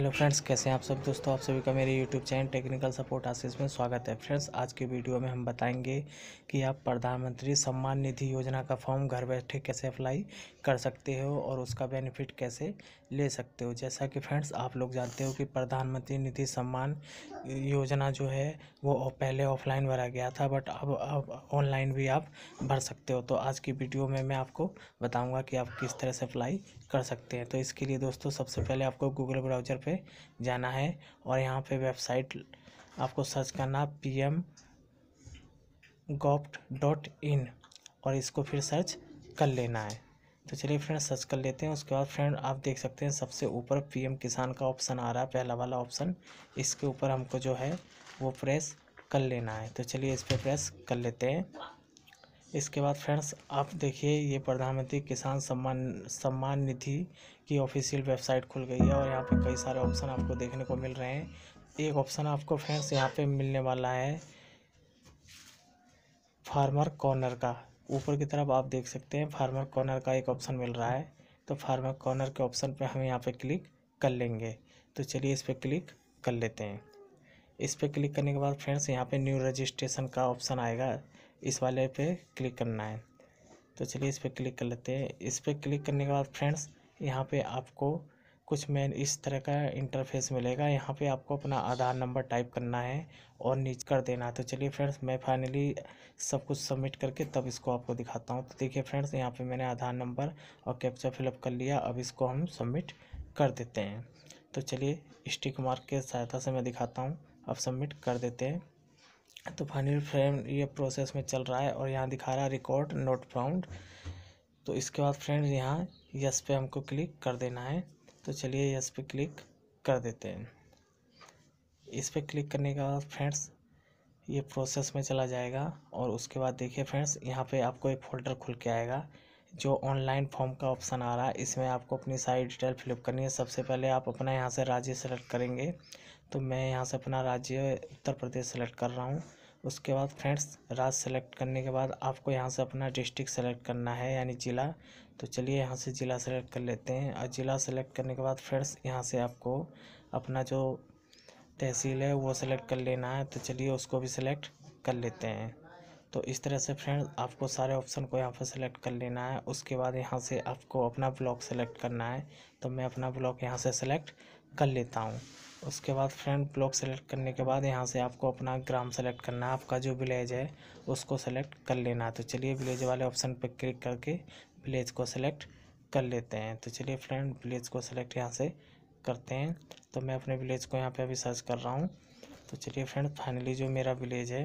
hello friends कैसे हैं आप सब दोस्तों आप सभी का मेरे YouTube channel technical support Ashish में स्वागत है फ्रेंड्स आज के वीडियो में हम बताएंगे कि आप प्रधानमंत्री सम्मान निधि योजना का फॉर्म घर बैठे कैसे अप्लाई कर सकते हो और उसका बेनिफिट कैसे ले सकते हो जैसा कि फ्रेंड्स आप लोग जानते हो कि प्रधानमंत्री निधि सम्मान योजना जो है वो पहले ऑफलाइन भरा गया था बट अब अब ऑनलाइन भी आप भर सकते हो तो आज की वीडियो में मैं आपको बताऊँगा कि आप किस तरह से अप्लाई कर सकते हैं तो इसके लिए दोस्तों सबसे पहले आपको गूगल ब्राउजर पर पे जाना है और यहाँ पे वेबसाइट आपको सर्च करना पी एम डॉट इन और इसको फिर सर्च कर लेना है तो चलिए फ्रेंड सर्च कर लेते हैं उसके बाद फ्रेंड आप देख सकते हैं सबसे ऊपर पीएम किसान का ऑप्शन आ रहा है पहला वाला ऑप्शन इसके ऊपर हमको जो है वो प्रेस कर लेना है तो चलिए इस पर प्रेस कर लेते हैं इसके बाद फ्रेंड्स आप देखिए ये प्रधानमंत्री किसान सम्मान सम्मान निधि की ऑफिशियल वेबसाइट खुल गई है और यहाँ पे कई सारे ऑप्शन आपको देखने को मिल रहे हैं एक ऑप्शन आपको फ्रेंड्स यहाँ पे मिलने वाला है फार्मर कॉर्नर का ऊपर की तरफ आप देख सकते हैं फार्मर कॉर्नर का एक ऑप्शन मिल रहा है तो फार्मर कॉर्नर के ऑप्शन पे हम यहाँ पे क्लिक कर लेंगे तो चलिए इस पर क्लिक कर लेते हैं इस पर क्लिक करने के बाद फ्रेंड्स यहाँ पे न्यू रजिस्ट्रेशन का ऑप्शन आएगा इस वाले पे क्लिक करना है तो चलिए इस पर क्लिक कर लेते हैं इस पर क्लिक करने के बाद फ्रेंड्स यहाँ पे आपको कुछ मेन इस तरह का इंटरफेस मिलेगा यहाँ पे आपको अपना आधार नंबर टाइप करना है और नीच कर देना है तो चलिए फ्रेंड्स मैं फाइनली सब कुछ सबमिट करके तब इसको आपको दिखाता हूँ तो देखिए फ्रेंड्स यहाँ पे मैंने आधार नंबर और कैप्चा फिलअप कर लिया अब इसको हम सबमिट कर देते हैं तो चलिए स्टिक मार्क के सहायता से मैं दिखाता हूँ अब सबमिट कर देते हैं तो फाइनली फ्रेम ये प्रोसेस में चल रहा है और यहाँ दिखा रहा है रिकॉर्ड नोट फाउंड तो इसके बाद फ्रेंड्स यहाँ यस पे हमको क्लिक कर देना है तो चलिए यस पे क्लिक कर देते हैं इस पे क्लिक करने के बाद फ्रेंड्स ये प्रोसेस में चला जाएगा और उसके बाद देखिए फ्रेंड्स यहाँ पे आपको एक फ़ोल्डर खुल के आएगा जो ऑनलाइन फॉर्म का ऑप्शन आ रहा है इसमें आपको अपनी सारी डिटेल फिलअप करनी है सबसे पहले आप अपना यहाँ से राज्य सेलेक्ट करेंगे तो मैं यहाँ से अपना राज्य उत्तर प्रदेश सेलेक्ट कर रहा हूँ उसके बाद फ्रेंड्स राज्य सेलेक्ट करने के बाद आपको यहाँ से अपना डिस्ट्रिक्ट सेलेक्ट करना है यानी ज़िला तो चलिए यहाँ से ज़िला सेलेक्ट कर लेते हैं और ज़िला सेलेक्ट करने के बाद फ्रेंड्स यहाँ से आपको अपना जो तहसील है वो सेलेक्ट कर लेना है तो चलिए उसको भी सिलेक्ट कर लेते हैं तो इस तरह से फ्रेंड्स आपको सारे ऑप्शन को यहाँ पर सेलेक्ट कर लेना है उसके बाद यहाँ से आपको अपना ब्लॉक सेलेक्ट करना है तो मैं अपना ब्लॉक यहाँ से सेलेक्ट कर लेता हूँ उसके बाद फ्रेंड ब्लॉक सेलेक्ट करने के बाद यहाँ से आपको अपना ग्राम सेलेक्ट करना है आपका जो विलेज है उसको सेलेक्ट कर लेना है तो चलिए विलेज वाले ऑप्शन पर क्लिक करके विलेज को सेलेक्ट कर लेते हैं तो चलिए फ्रेंड विलेज को सेलेक्ट यहाँ से करते हैं तो मैं अपने विलेज को यहाँ पे अभी सर्च कर रहा हूँ तो चलिए फ्रेंड फाइनली जो मेरा विलेज है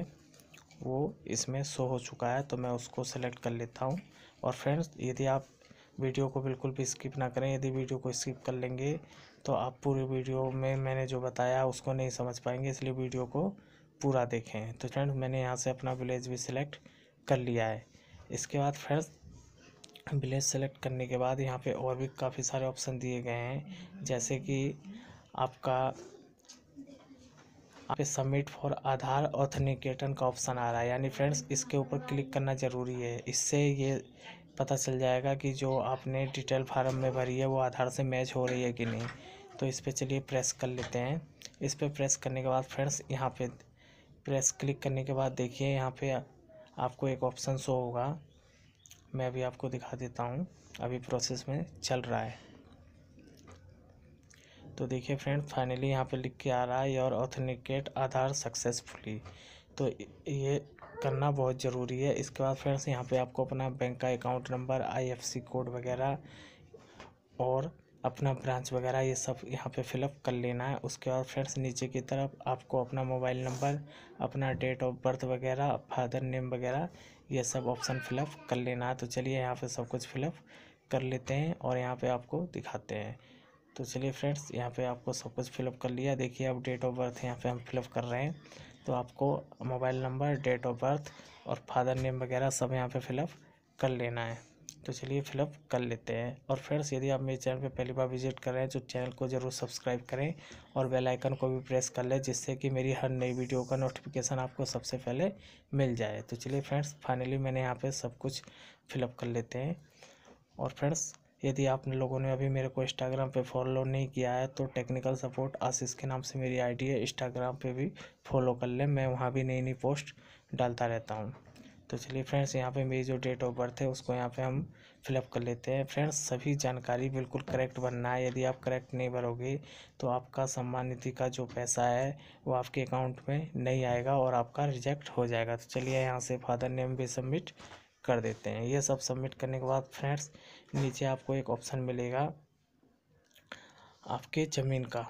वो इसमें शो हो चुका है तो मैं उसको सेलेक्ट कर लेता हूँ और फ्रेंड्स यदि आप वीडियो को बिल्कुल भी स्किप ना करें यदि वीडियो को स्किप कर लेंगे तो आप पूरे वीडियो में मैंने जो बताया उसको नहीं समझ पाएंगे इसलिए वीडियो को पूरा देखें तो फ्रेंड्स मैंने यहाँ से अपना विलेज भी सिलेक्ट कर लिया है इसके बाद फ्रेंड्स विलेज सेलेक्ट करने के बाद यहाँ पे और भी काफ़ी सारे ऑप्शन दिए गए हैं जैसे कि आपका आप सबमिट फॉर आधार ऑथेनिकेटन का ऑप्शन आ रहा है यानी फ्रेंड्स इसके ऊपर क्लिक करना ज़रूरी है इससे ये पता चल जाएगा कि जो आपने डिटेल फार्म में भरी है वो आधार से मैच हो रही है कि नहीं तो इस पर चलिए प्रेस कर लेते हैं इस पर प्रेस करने के बाद फ्रेंड्स यहाँ पे प्रेस क्लिक करने के बाद देखिए यहाँ पे आपको एक ऑप्शन शो होगा मैं अभी आपको दिखा देता हूँ अभी प्रोसेस में चल रहा है तो देखिए फ्रेंड फाइनली यहाँ पे लिख के आ रहा है योर ऑथेंटिकेट आधार सक्सेसफुली तो ये करना बहुत ज़रूरी है इसके बाद फ्रेंड्स यहाँ पे आपको अपना बैंक का अकाउंट नंबर आईएफसी कोड वगैरह और अपना ब्रांच वगैरह ये सब यहाँ पे फिलअप कर लेना है उसके बाद फ्रेंड्स नीचे की तरफ आपको अपना मोबाइल नंबर अपना डेट ऑफ बर्थ वगैरह फादर नेम वगैरह ये सब ऑप्शन फिलअप कर लेना है तो चलिए यहाँ पे सब कुछ फिलअप कर लेते हैं और यहाँ पे आपको दिखाते हैं तो चलिए फ्रेंड्स यहाँ पे आपको सब कुछ फिलअप कर लिया देखिए अब डेट ऑफ बर्थ यहाँ पे हम फिलअप कर रहे हैं तो आपको mobile number date of birth और फादर नेम वगैरह सब यहाँ पर फिलअप कर लेना है तो चलिए फिलअप कर लेते हैं और फ्रेंड्स यदि आप मेरे चैनल पर पहली बार विजिट कर रहे हैं तो चैनल को ज़रूर सब्सक्राइब करें और बेल आइकन को भी प्रेस कर लें जिससे कि मेरी हर नई वीडियो का नोटिफिकेशन आपको सबसे पहले मिल जाए तो चलिए फ्रेंड्स फाइनली मैंने यहाँ पर सब कुछ फिलअप कर लेते हैं और फ्रेंड्स यदि आप लोगों ने अभी मेरे को इंस्टाग्राम पे फॉलो नहीं किया है तो टेक्निकल सपोर्ट आशीष के नाम से मेरी आईडी है इंस्टाग्राम पे भी फॉलो कर लें मैं वहाँ भी नई नई पोस्ट डालता रहता हूँ तो चलिए फ्रेंड्स यहाँ पे मेरी जो डेट ऑफ बर्थ है उसको यहाँ पे हम फिलअप कर लेते हैं फ्रेंड्स सभी जानकारी बिल्कुल करेक्ट भरना है यदि आप करेक्ट नहीं भरोगे तो आपका सम्मान निधि का जो पैसा है वो आपके अकाउंट में नहीं आएगा और आपका रिजेक्ट हो जाएगा तो चलिए यहाँ से फादर नेम भी सबमिट कर देते हैं ये सब सबमिट करने के बाद फ्रेंड्स नीचे आपको एक ऑप्शन मिलेगा आपके ज़मीन का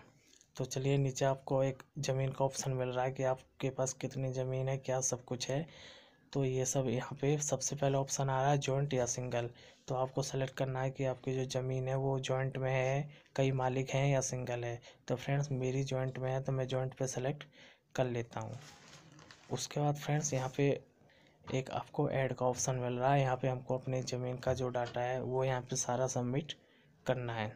तो चलिए नीचे आपको एक ज़मीन का ऑप्शन मिल रहा है कि आपके पास कितनी ज़मीन है क्या सब कुछ है तो ये सब यहाँ पे सबसे पहला ऑप्शन आ रहा है जॉइंट या सिंगल तो आपको सेलेक्ट करना है कि आपकी जो ज़मीन है वो जॉइंट में है कई मालिक हैं या सिंगल है तो फ्रेंड्स मेरी जॉइंट में है तो मैं जॉइंट पे सेलेक्ट कर लेता हूँ उसके बाद फ्रेंड्स यहाँ पे एक आपको ऐड का ऑप्शन मिल रहा है यहाँ पर हमको अपनी ज़मीन का जो डाटा है वो यहाँ पर सारा सबमिट करना है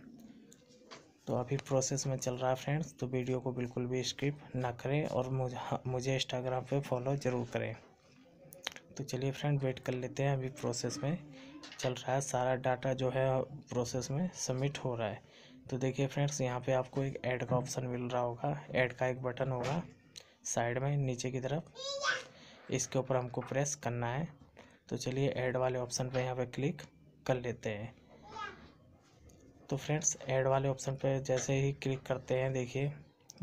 तो अभी प्रोसेस में चल रहा है फ्रेंड्स तो वीडियो को बिल्कुल भी स्किप ना करें और मुझे हाँ, मुझे इंस्टाग्राम पे फॉलो ज़रूर करें तो चलिए फ्रेंड वेट कर लेते हैं अभी प्रोसेस में चल रहा है सारा डाटा जो है प्रोसेस में सबमिट हो रहा है तो देखिए फ्रेंड्स यहाँ पे आपको एक ऐड का ऑप्शन मिल रहा होगा ऐड का एक बटन होगा साइड में नीचे की तरफ इसके ऊपर हमको प्रेस करना है तो चलिए ऐड वाले ऑप्शन पर यहाँ पर क्लिक कर लेते हैं तो फ्रेंड्स ऐड वाले ऑप्शन पर जैसे ही क्लिक करते हैं देखिए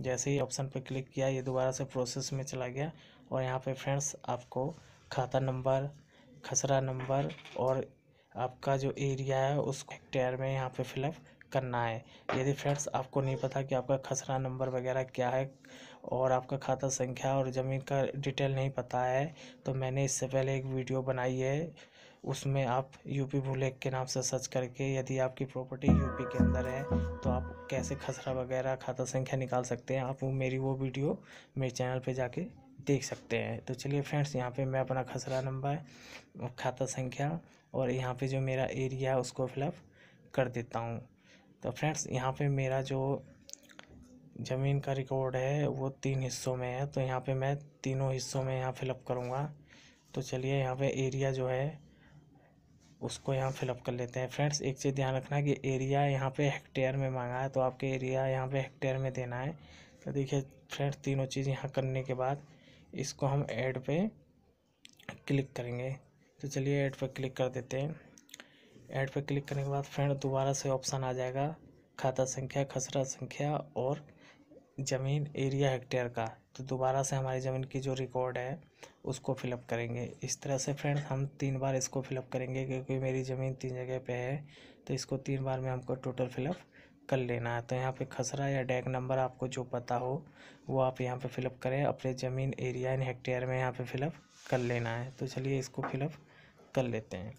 जैसे ही ऑप्शन पर क्लिक किया ये दोबारा से प्रोसेस में चला गया और यहाँ पे फ्रेंड्स आपको खाता नंबर खसरा नंबर और आपका जो एरिया है उस हेक्टेयर में यहाँ पे फिलअप करना है यदि फ्रेंड्स आपको नहीं पता कि आपका खसरा नंबर वगैरह क्या है और आपका खाता संख्या और ज़मीन का डिटेल नहीं पता है तो मैंने इससे पहले एक वीडियो बनाई है उसमें आप यूपी भूले के नाम से सर्च करके यदि आपकी प्रॉपर्टी यूपी के अंदर है तो आप कैसे खसरा वगैरह खाता संख्या निकाल सकते हैं आप वो मेरी वो वीडियो मेरे चैनल पे जाके देख सकते हैं तो चलिए फ्रेंड्स यहाँ पे मैं अपना खसरा नंबर खाता संख्या और यहाँ पे जो मेरा एरिया है उसको फिलअप कर देता हूँ तो फ्रेंड्स यहाँ पे मेरा जो ज़मीन का रिकॉर्ड है वो तीन हिस्सों में है तो यहाँ पे मैं तीनों हिस्सों में यहाँ फिलअप करूँगा तो चलिए यहाँ पर एरिया जो है उसको यहाँ फिलअप कर लेते हैं फ्रेंड्स एक चीज़ ध्यान रखना कि एरिया यहाँ पर हेक्टेयर में मांगा है तो आपके एरिया यहाँ पर हेक्टेयर में देना है तो देखिए फ्रेंड्स तीनों चीज़ यहाँ करने के बाद इसको हम ऐड पे क्लिक करेंगे तो चलिए ऐड पे क्लिक कर देते हैं ऐड पे क्लिक करने के बाद फ्रेंड दोबारा से ऑप्शन आ जाएगा खाता संख्या खसरा संख्या और ज़मीन एरिया हेक्टेयर का तो दोबारा से हमारी ज़मीन की जो रिकॉर्ड है उसको फिलअप करेंगे इस तरह से फ्रेंड हम तीन बार इसको फिलअप करेंगे क्योंकि मेरी ज़मीन तीन जगह पे है तो इसको तीन बार में हमको टोटल फिलअप कर लेना है तो यहाँ पे खसरा या डैक नंबर आपको जो पता हो वो आप यहाँ पे फिलअप करें अपने ज़मीन एरिया इन हेक्टेयर में यहाँ पे फिलअप कर लेना है तो चलिए इसको फिलअप कर लेते हैं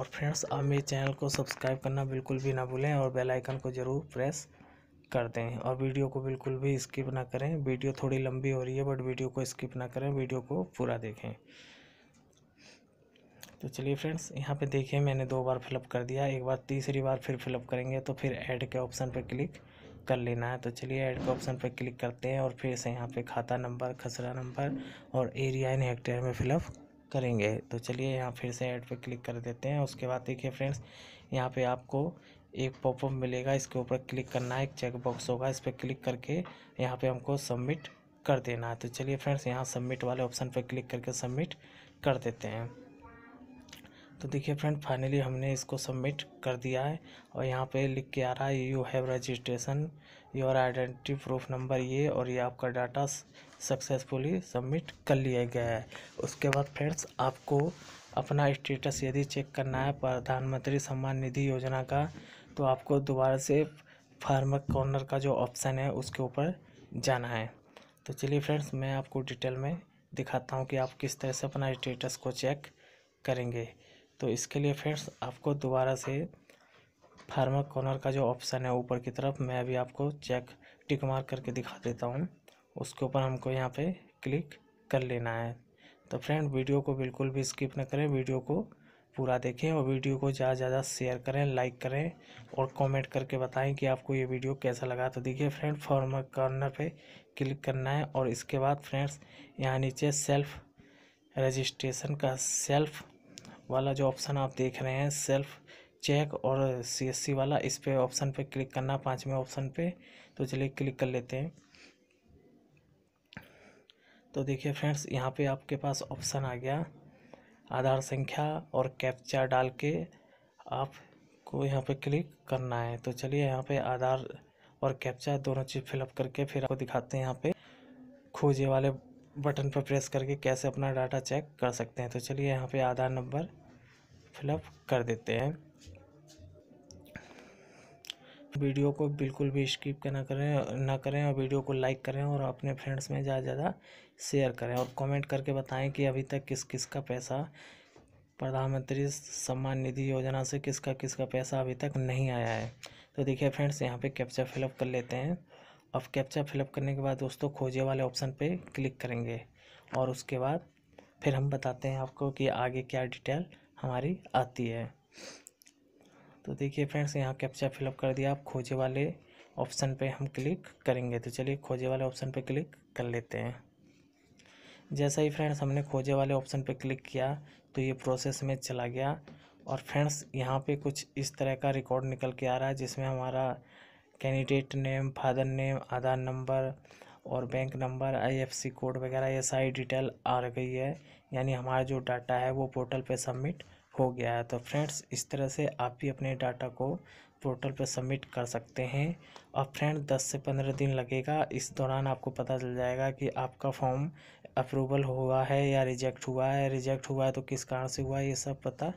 और फ्रेंड्स आप मेरे चैनल को सब्सक्राइब करना बिल्कुल भी ना भूलें और बेल आइकन को ज़रूर प्रेस कर दें और वीडियो को बिल्कुल भी स्किप ना करें वीडियो थोड़ी लंबी हो रही है बट वीडियो को स्किप ना करें वीडियो को पूरा देखें तो चलिए फ्रेंड्स यहाँ पे देखिए मैंने दो बार फिलअप कर दिया एक बार तीसरी बार फिर फिलअप करेंगे तो फिर ऐड के ऑप्शन पर क्लिक कर लेना है तो चलिए ऐड के ऑप्शन पर क्लिक करते हैं और फिर से यहाँ पे खाता नंबर खसरा नंबर और एरिया इन हेक्टेयर में फिलअप करेंगे तो चलिए यहाँ फिर से ऐड पर क्लिक कर देते हैं उसके बाद देखिए फ्रेंड्स यहाँ पर आपको एक पॉपअप मिलेगा इसके ऊपर क्लिक करना है एक चेकबॉक्स होगा इस पर क्लिक करके यहाँ पर हमको सबमिट कर देना है तो चलिए फ्रेंड्स यहाँ सबमिट वाले ऑप्शन पर क्लिक करके सबमिट कर देते हैं तो देखिए फ्रेंड फाइनली हमने इसको सबमिट कर दिया है और यहाँ पे लिख के आ रहा है you have registration your identity proof number ये और ये आपका डाटा सक्सेसफुली सबमिट कर लिया गया है उसके बाद फ्रेंड्स आपको अपना स्टेटस यदि चेक करना है प्रधानमंत्री सम्मान निधि योजना का तो आपको दोबारा से फार्म कॉर्नर का जो ऑप्शन है उसके ऊपर जाना है तो चलिए फ्रेंड्स मैं आपको डिटेल में दिखाता हूँ कि आप किस तरह से अपना स्टेटस को चेक करेंगे तो इसके लिए फ्रेंड्स आपको दोबारा से फार्मा कॉर्नर का जो ऑप्शन है ऊपर की तरफ मैं अभी आपको चेक टिक मार करके दिखा देता हूँ उसके ऊपर हमको यहाँ पे क्लिक कर लेना है तो फ्रेंड वीडियो को बिल्कुल भी स्किप ना करें वीडियो को पूरा देखें और वीडियो को ज़्यादा से ज़्यादा शेयर करें लाइक करें और कमेंट करके बताएं कि आपको ये वीडियो कैसा लगा तो देखिए फ्रेंड फॉर्मर कॉर्नर पे क्लिक करना है और इसके बाद फ्रेंड्स यहाँ नीचे सेल्फ रजिस्ट्रेशन का सेल्फ वाला जो ऑप्शन आप देख रहे हैं सेल्फ चेक और सीएससी वाला इस पे ऑप्शन पे क्लिक करना पाँचवें ऑप्शन पे तो चलिए क्लिक कर लेते हैं तो देखिए फ्रेंड्स यहाँ पे आपके पास ऑप्शन आ गया आधार संख्या और कैप्चा डाल के आपको यहाँ पे क्लिक करना है तो चलिए यहाँ पे आधार और कैप्चा दोनों चीज़ फिलअप करके फिर आपको दिखाते हैं यहाँ पे खोजे वाले बटन पर प्रेस करके कैसे अपना डाटा चेक कर सकते हैं तो चलिए यहाँ पे आधार नंबर फिलअप कर देते हैं वीडियो को बिल्कुल भी स्किप ना करें ना करें और वीडियो को लाइक करें और अपने फ्रेंड्स में ज़्यादा से ज़्यादा शेयर करें और कमेंट करके बताएं कि अभी तक किस किस का पैसा प्रधानमंत्री सम्मान निधि योजना से किसका किसका पैसा अभी तक नहीं आया है तो देखिए फ्रेंड्स यहाँ पे कैप्चा फिलअप कर लेते हैं अब कैप्चा फिलअप करने के बाद दोस्तों खोजे वाले ऑप्शन पर क्लिक करेंगे और उसके बाद फिर हम बताते हैं आपको कि आगे क्या डिटेल हमारी आती है तो देखिए फ्रेंड्स यहाँ कैप्चा फिलअप कर दिया आप खोजे वाले ऑप्शन पे हम क्लिक करेंगे तो चलिए खोजे वाले ऑप्शन पे क्लिक कर लेते हैं जैसा ही फ्रेंड्स हमने खोजे वाले ऑप्शन पे क्लिक किया तो ये प्रोसेस में चला गया और फ्रेंड्स यहाँ पे कुछ इस तरह का रिकॉर्ड निकल के आ रहा है जिसमें हमारा candidate name father name Aadhaar number और बैंक नंबर आईएफएससी कोड वगैरह ये सारी डिटेल आ गई है यानी हमारा जो डाटा है वो पोर्टल पे सबमिट हो गया है तो फ्रेंड्स इस तरह से आप भी अपने डाटा को पोर्टल पर सबमिट कर सकते हैं और फ्रेंड दस से पंद्रह दिन लगेगा इस दौरान आपको पता चल जाएगा कि आपका फॉर्म अप्रूवल हुआ है या रिजेक्ट हुआ है रिजेक्ट हुआ है तो किस कारण से हुआ है ये सब पता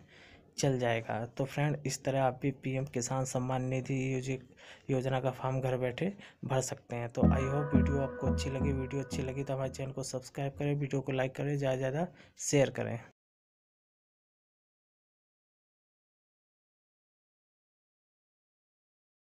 चल जाएगा तो फ्रेंड इस तरह आप भी पीएम किसान सम्मान निधि योजना का फॉर्म घर बैठे भर सकते हैं तो आई होप वीडियो आपको अच्छी लगी वीडियो अच्छी लगी तो हमारे चैनल को सब्सक्राइब करें वीडियो को लाइक करें ज़्यादा ज़्यादा शेयर करें